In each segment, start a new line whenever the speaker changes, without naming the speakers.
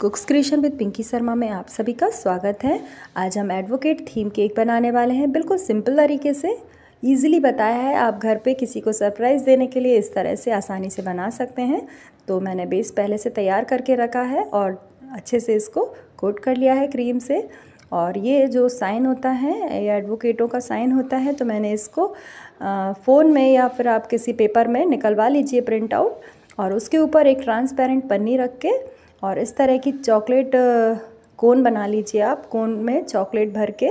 कुक्स creation with Pinki Sharma में आप सभी का स्वागत है आज हम एडवोकेट थीम केक बनाने वाले हैं बिल्कुल सिंपल तरीके से ईजिली बताया है आप घर पे किसी को सरप्राइज़ देने के लिए इस तरह से आसानी से बना सकते हैं तो मैंने बेस पहले से तैयार करके रखा है और अच्छे से इसको कोट कर लिया है क्रीम से और ये जो साइन होता है ये एडवोकेटों का साइन होता है तो मैंने इसको फ़ोन में या फिर आप किसी पेपर में निकलवा लीजिए प्रिंट आउट और उसके ऊपर एक ट्रांसपेरेंट पन्नी रख के और इस तरह की चॉकलेट कोन बना लीजिए आप कोन में चॉकलेट भर के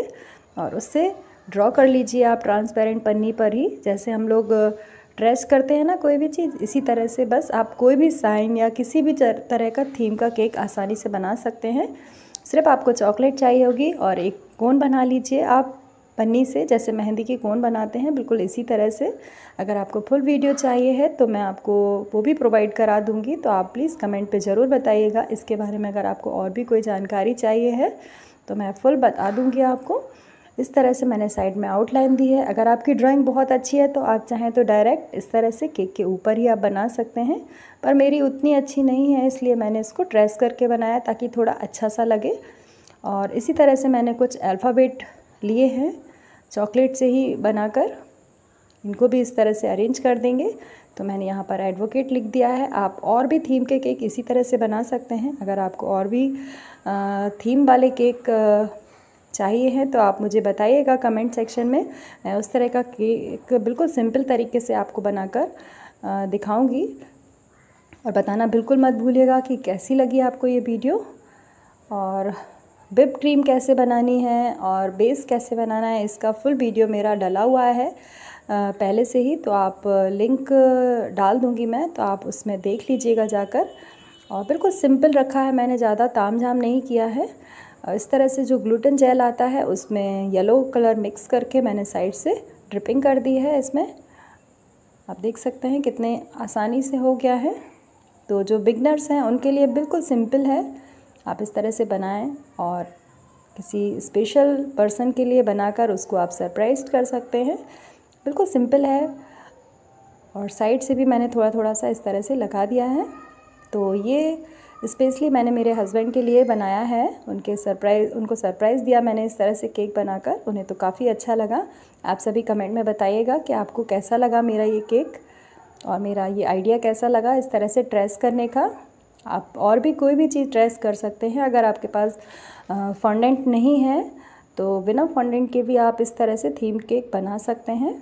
और उससे ड्रॉ कर लीजिए आप ट्रांसपेरेंट पन्नी पर ही जैसे हम लोग ड्रेस करते हैं ना कोई भी चीज़ इसी तरह से बस आप कोई भी साइन या किसी भी तरह का थीम का केक आसानी से बना सकते हैं सिर्फ आपको चॉकलेट चाहिए होगी और एक कोन बना लीजिए आप पन्नी से जैसे मेहंदी के कोन बनाते हैं बिल्कुल इसी तरह से अगर आपको फुल वीडियो चाहिए है तो मैं आपको वो भी प्रोवाइड करा दूँगी तो आप प्लीज़ कमेंट पे ज़रूर बताइएगा इसके बारे में अगर आपको और भी कोई जानकारी चाहिए है तो मैं फुल बता दूँगी आपको इस तरह से मैंने साइड में आउटलाइन दी है अगर आपकी ड्राइंग बहुत अच्छी है तो आप चाहें तो डायरेक्ट इस तरह से केक के ऊपर ही आप बना सकते हैं पर मेरी उतनी अच्छी नहीं है इसलिए मैंने इसको ट्रेस करके बनाया ताकि थोड़ा अच्छा सा लगे और इसी तरह से मैंने कुछ अल्फ़ाबेट लिए हैं चॉकलेट से ही बनाकर इनको भी इस तरह से अरेंज कर देंगे तो मैंने यहाँ पर एडवोकेट लिख दिया है आप और भी थीम के केक इसी तरह से बना सकते हैं अगर आपको और भी थीम वाले केक चाहिए हैं तो आप मुझे बताइएगा कमेंट सेक्शन में मैं उस तरह का केक बिल्कुल सिंपल तरीके से आपको बनाकर दिखाऊंगी और बताना बिल्कुल मत भूलिएगा कि कैसी लगी आपको ये वीडियो और बिप क्रीम कैसे बनानी है और बेस कैसे बनाना है इसका फुल वीडियो मेरा डला हुआ है पहले से ही तो आप लिंक डाल दूँगी मैं तो आप उसमें देख लीजिएगा जाकर और बिल्कुल सिंपल रखा है मैंने ज़्यादा ताम झाम नहीं किया है इस तरह से जो ग्लूटन जेल आता है उसमें येलो कलर मिक्स करके मैंने साइड से ड्रिपिंग कर दी है इसमें आप देख सकते हैं कितने आसानी से हो गया है तो जो बिगनर्स हैं उनके लिए बिल्कुल सिंपल है आप इस तरह से बनाएं और किसी स्पेशल पर्सन के लिए बनाकर उसको आप सरप्राइज कर सकते हैं बिल्कुल सिंपल है और साइड से भी मैंने थोड़ा थोड़ा सा इस तरह से लगा दिया है तो ये स्पेशली मैंने मेरे हस्बैंड के लिए बनाया है उनके सरप्राइज़ उनको सरप्राइज़ दिया मैंने इस तरह से केक बनाकर उन्हें तो काफ़ी अच्छा लगा आप सभी कमेंट में बताइएगा कि आपको कैसा लगा मेरा ये केक और मेरा ये आइडिया कैसा लगा इस तरह से ट्रेस करने का आप और भी कोई भी चीज़ ट्रेस कर सकते हैं अगर आपके पास फंडेंट नहीं है तो बिना फंडेंट के भी आप इस तरह से थीम केक बना सकते हैं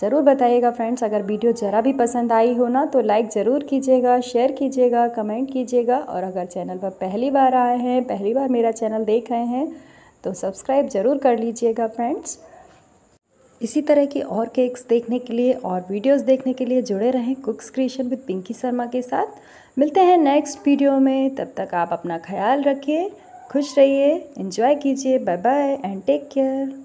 ज़रूर बताइएगा फ्रेंड्स अगर वीडियो ज़रा भी पसंद आई हो ना तो लाइक ज़रूर कीजिएगा शेयर कीजिएगा कमेंट कीजिएगा और अगर चैनल पर पहली बार आए हैं पहली बार मेरा चैनल देख रहे हैं तो सब्सक्राइब ज़रूर कर लीजिएगा फ्रेंड्स इसी तरह के और केक्स देखने के लिए और वीडियोस देखने के लिए जुड़े रहें cooks creation with Pinki Sharma के साथ मिलते हैं नेक्स्ट वीडियो में तब तक आप अपना ख्याल रखिए खुश रहिए इंजॉय कीजिए bye bye and take care